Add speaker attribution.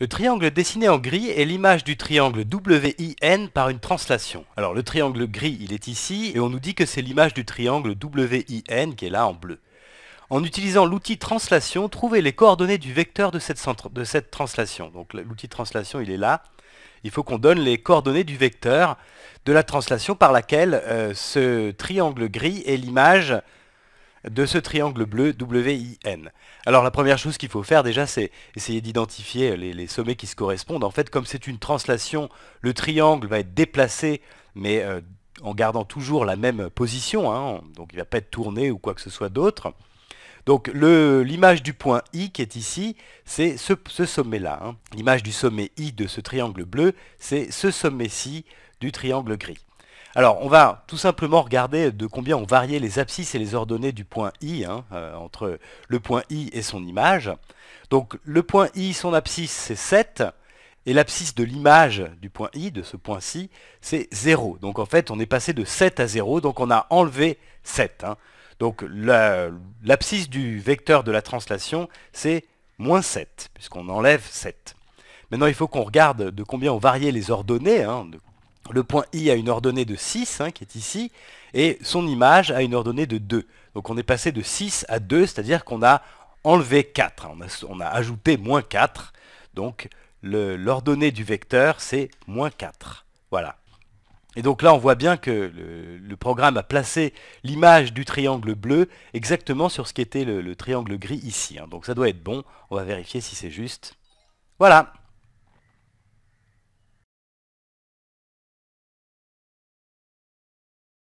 Speaker 1: Le triangle dessiné en gris est l'image du triangle WIN par une translation. Alors le triangle gris il est ici et on nous dit que c'est l'image du triangle WIN qui est là en bleu. En utilisant l'outil translation, trouvez les coordonnées du vecteur de cette, translation. Donc l'outil translation il est là. Il faut qu'on donne les coordonnées du vecteur de la translation par laquelle euh, ce triangle gris est l'image de ce triangle bleu WIN. Alors la première chose qu'il faut faire déjà, c'est essayer d'identifier les, sommets qui se correspondent. En fait, comme c'est une translation, le triangle va être déplacé, mais euh, en gardant toujours la même position, hein. donc il ne va pas être tourné ou quoi que ce soit d'autre. Donc l'image du point I qui est ici, c'est ce, sommet-là. Hein. L'image du sommet I de ce triangle bleu, c'est ce sommet-ci du triangle gris. Alors, on va tout simplement regarder de combien ont varié les abscisses et les ordonnées du point I, hein, euh, entre le point I et son image. Donc, le point I, son abscisse, c'est 7, et l'abscisse de l'image du point I, de ce point-ci, c'est 0. Donc, en fait, on est passé de 7 à 0, donc on a enlevé 7. Hein. Donc, l'abscisse du vecteur de la translation, c'est moins 7, puisqu'on enlève 7. Maintenant, il faut qu'on regarde de combien ont varié les ordonnées, hein, le point I a une ordonnée de 6, hein, qui est ici, et son image a une ordonnée de 2. Donc on est passé de 6 à 2, c'est-à-dire qu'on a enlevé 4, on, a, ajouté moins 4. Donc l'ordonnée du vecteur, c'est moins 4. Voilà. Et donc là, on voit bien que le, programme a placé l'image du triangle bleu exactement sur ce qu'était le, le, triangle gris ici. Hein. Donc ça doit être bon, on va vérifier si c'est juste. Voilà